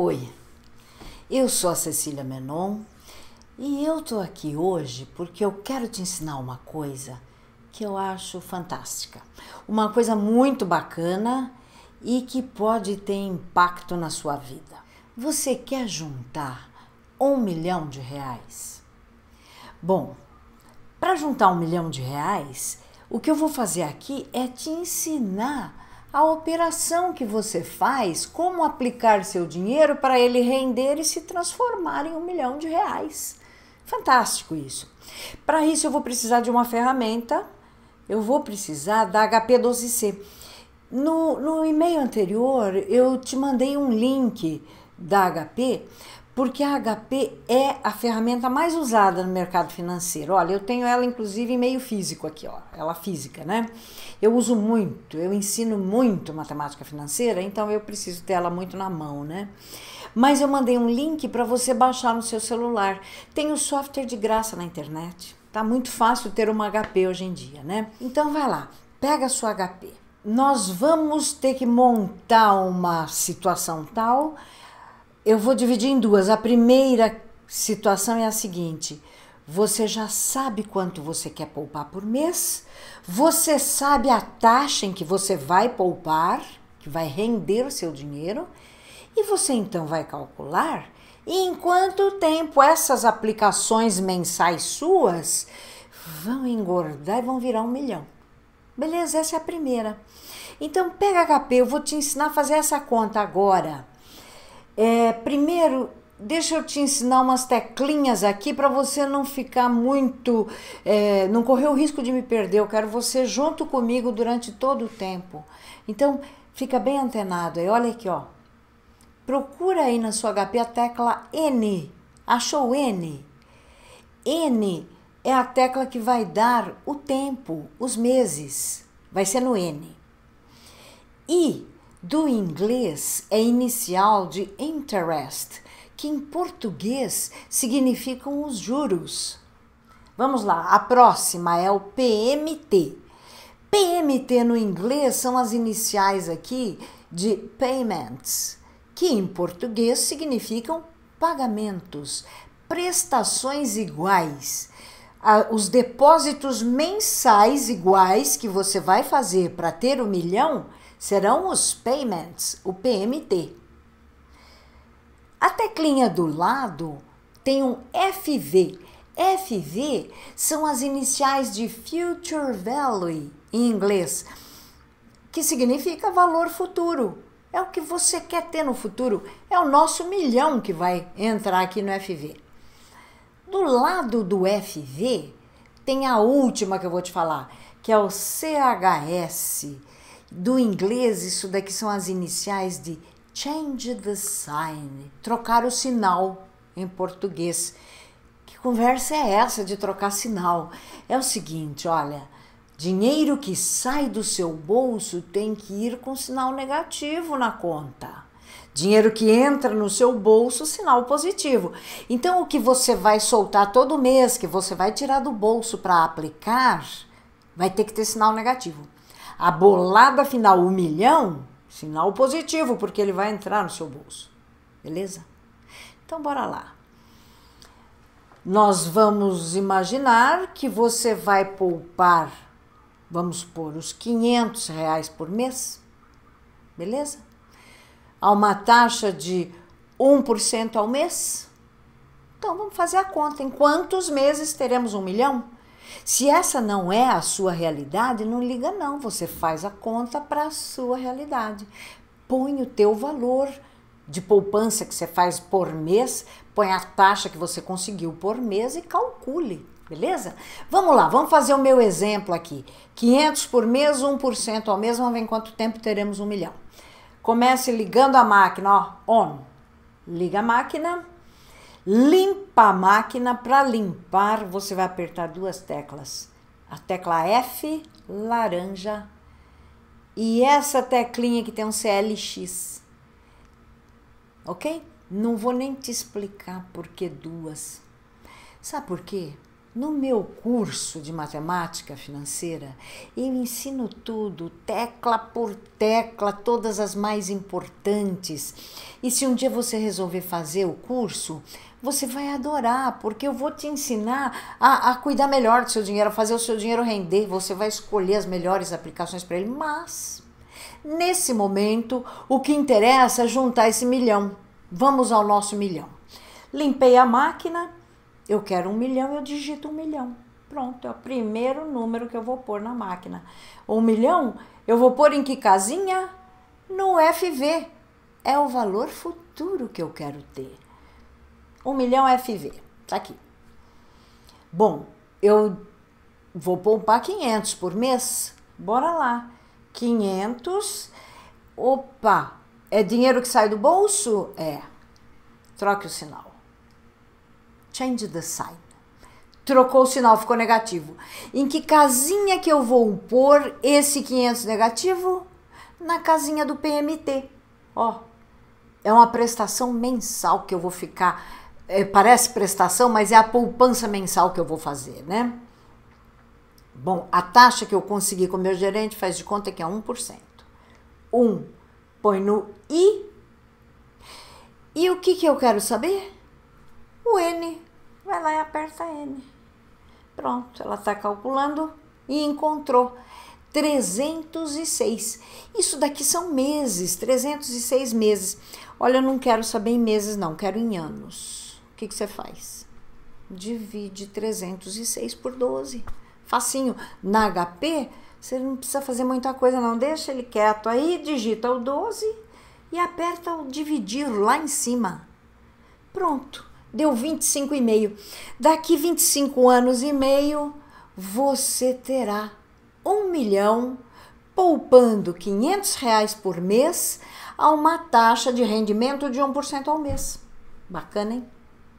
Oi, eu sou a Cecília Menon e eu tô aqui hoje porque eu quero te ensinar uma coisa que eu acho fantástica, uma coisa muito bacana e que pode ter impacto na sua vida. Você quer juntar um milhão de reais? Bom, para juntar um milhão de reais, o que eu vou fazer aqui é te ensinar a operação que você faz, como aplicar seu dinheiro para ele render e se transformar em um milhão de reais. Fantástico isso. Para isso, eu vou precisar de uma ferramenta, eu vou precisar da HP12C. No, no e-mail anterior, eu te mandei um link da HP porque a HP é a ferramenta mais usada no mercado financeiro. Olha, eu tenho ela inclusive em meio físico aqui, ó, ela física, né? Eu uso muito, eu ensino muito matemática financeira, então eu preciso ter ela muito na mão, né? Mas eu mandei um link para você baixar no seu celular. Tem o software de graça na internet. Tá muito fácil ter uma HP hoje em dia, né? Então vai lá, pega a sua HP. Nós vamos ter que montar uma situação tal eu vou dividir em duas. A primeira situação é a seguinte: você já sabe quanto você quer poupar por mês, você sabe a taxa em que você vai poupar, que vai render o seu dinheiro, e você então vai calcular em quanto tempo essas aplicações mensais suas vão engordar e vão virar um milhão. Beleza? Essa é a primeira. Então, pega HP, eu vou te ensinar a fazer essa conta agora. É, primeiro, deixa eu te ensinar umas teclinhas aqui para você não ficar muito, é, não correr o risco de me perder. Eu quero você junto comigo durante todo o tempo. Então, fica bem antenado. E olha aqui, ó. Procura aí na sua HP a tecla N. Achou N? N é a tecla que vai dar o tempo, os meses. Vai ser no N. I do inglês é inicial de interest, que em português significam os juros. Vamos lá, a próxima é o PMT. PMT no inglês são as iniciais aqui de payments, que em português significam pagamentos, prestações iguais. Os depósitos mensais iguais que você vai fazer para ter o um milhão serão os payments, o PMT. A teclinha do lado tem um FV. FV são as iniciais de Future Value em inglês, que significa valor futuro. É o que você quer ter no futuro, é o nosso milhão que vai entrar aqui no FV. Do lado do FV tem a última que eu vou te falar, que é o CHS, do inglês, isso daqui são as iniciais de change the sign, trocar o sinal em português. Que conversa é essa de trocar sinal? É o seguinte, olha, dinheiro que sai do seu bolso tem que ir com sinal negativo na conta. Dinheiro que entra no seu bolso, sinal positivo. Então, o que você vai soltar todo mês, que você vai tirar do bolso para aplicar, vai ter que ter sinal negativo a bolada final, o milhão, sinal positivo, porque ele vai entrar no seu bolso. Beleza? Então, bora lá. Nós vamos imaginar que você vai poupar, vamos pôr, os 500 reais por mês, beleza? A uma taxa de 1% ao mês. Então, vamos fazer a conta. Em quantos meses teremos um milhão? Se essa não é a sua realidade, não liga não, você faz a conta para a sua realidade. Põe o teu valor de poupança que você faz por mês, põe a taxa que você conseguiu por mês e calcule, beleza? Vamos lá, vamos fazer o meu exemplo aqui. 500 por mês, 1% ao mês, vamos ver em quanto tempo teremos um milhão. Comece ligando a máquina, ó, on. Liga a máquina, Limpa a máquina. Para limpar, você vai apertar duas teclas. A tecla F, laranja, e essa teclinha que tem um CLX. Ok? Não vou nem te explicar por que duas. Sabe por quê? No meu curso de matemática financeira, eu ensino tudo, tecla por tecla, todas as mais importantes. E se um dia você resolver fazer o curso, você vai adorar, porque eu vou te ensinar a, a cuidar melhor do seu dinheiro, a fazer o seu dinheiro render. Você vai escolher as melhores aplicações para ele, mas Nesse momento, o que interessa é juntar esse milhão. Vamos ao nosso milhão. Limpei a máquina, eu quero um milhão, eu digito um milhão. Pronto, é o primeiro número que eu vou pôr na máquina. Um milhão, eu vou pôr em que casinha? No FV. É o valor futuro que eu quero ter. Um milhão FV. Tá aqui. Bom, eu vou poupar 500 por mês. Bora lá. 500. Opa, é dinheiro que sai do bolso? É. Troque o sinal. Change the sign. Trocou o sinal, ficou negativo. Em que casinha que eu vou pôr esse 500 negativo? Na casinha do PMT. Ó, é uma prestação mensal que eu vou ficar. É, parece prestação, mas é a poupança mensal que eu vou fazer, né? Bom, a taxa que eu consegui com o meu gerente faz de conta que é 1%. 1 põe no I. E o que, que eu quero saber? O N vai lá e aperta N. Pronto, ela está calculando e encontrou 306. Isso daqui são meses, 306 meses. Olha, eu não quero saber em meses, não, quero em anos. O que, que você faz? Divide 306 por 12. Facinho. Na HP, você não precisa fazer muita coisa, não. Deixa ele quieto aí, digita o 12 e aperta o dividir lá em cima. Pronto deu 25,5. Daqui 25 anos e meio, você terá um milhão poupando 500 reais por mês a uma taxa de rendimento de 1% ao mês. Bacana, hein?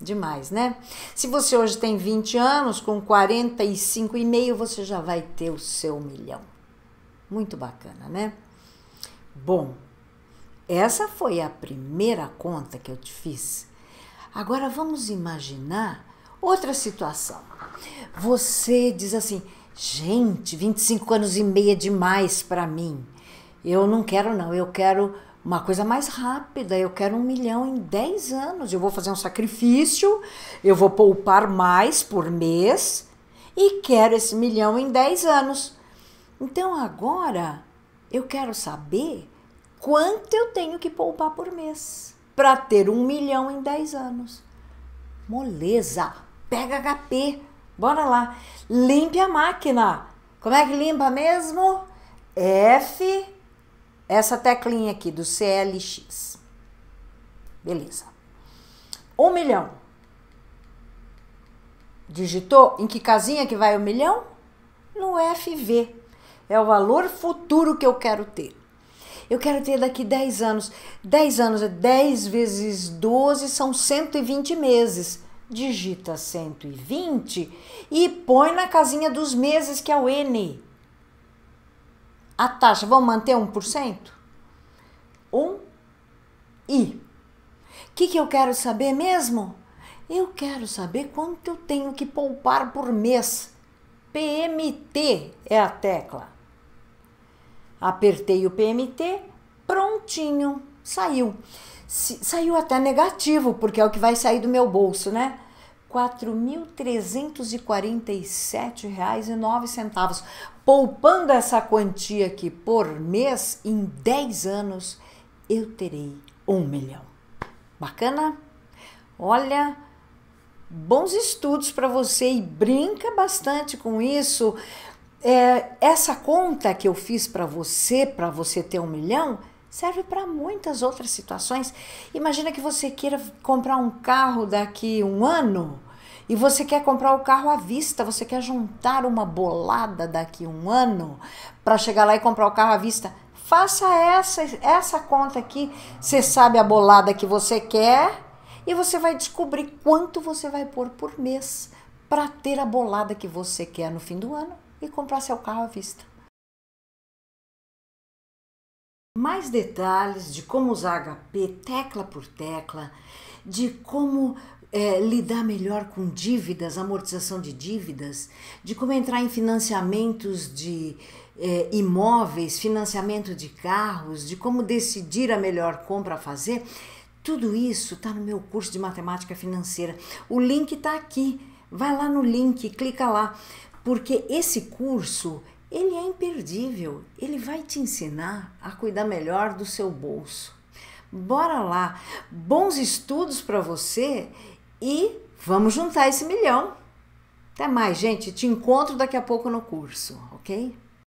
Demais, né? Se você hoje tem 20 anos, com 45,5 você já vai ter o seu milhão. Muito bacana, né? Bom, essa foi a primeira conta que eu te fiz Agora vamos imaginar outra situação. Você diz assim: gente, 25 anos e meio é demais para mim. Eu não quero, não. Eu quero uma coisa mais rápida. Eu quero um milhão em 10 anos. Eu vou fazer um sacrifício, eu vou poupar mais por mês e quero esse milhão em 10 anos. Então agora eu quero saber quanto eu tenho que poupar por mês para ter um milhão em 10 anos. Moleza! Pega HP! Bora lá! Limpe a máquina! Como é que limpa mesmo? F, essa teclinha aqui do CLX. Beleza. Um milhão. Digitou? Em que casinha que vai o milhão? No FV. É o valor futuro que eu quero ter. Eu quero ter daqui 10 anos. 10 anos é 10 vezes 12, são 120 meses. Digita 120 e põe na casinha dos meses, que é o N. A taxa, vamos manter 1%? 1 I. O que, que eu quero saber mesmo? Eu quero saber quanto eu tenho que poupar por mês. PMT é a tecla. Apertei o PMT, prontinho, saiu. saiu até negativo, porque é o que vai sair do meu bolso, né? R$ 4.347,09, poupando essa quantia aqui por mês, em 10 anos eu terei um milhão. Bacana? Olha, bons estudos para você e brinca bastante com isso é, essa conta que eu fiz para você, para você ter um milhão, serve para muitas outras situações. Imagina que você queira comprar um carro daqui um ano e você quer comprar o carro à vista, você quer juntar uma bolada daqui um ano para chegar lá e comprar o carro à vista. Faça essa, essa conta aqui, você sabe a bolada que você quer e você vai descobrir quanto você vai pôr por mês para ter a bolada que você quer no fim do ano e comprar seu carro à vista. Mais detalhes de como usar HP tecla por tecla, de como é, lidar melhor com dívidas, amortização de dívidas, de como entrar em financiamentos de é, imóveis, financiamento de carros, de como decidir a melhor compra a fazer, tudo isso está no meu curso de matemática financeira. O link está aqui. Vai lá no link, clica lá porque esse curso ele é imperdível, ele vai te ensinar a cuidar melhor do seu bolso. Bora lá, bons estudos para você e vamos juntar esse milhão. Até mais, gente. Te encontro daqui a pouco no curso, ok?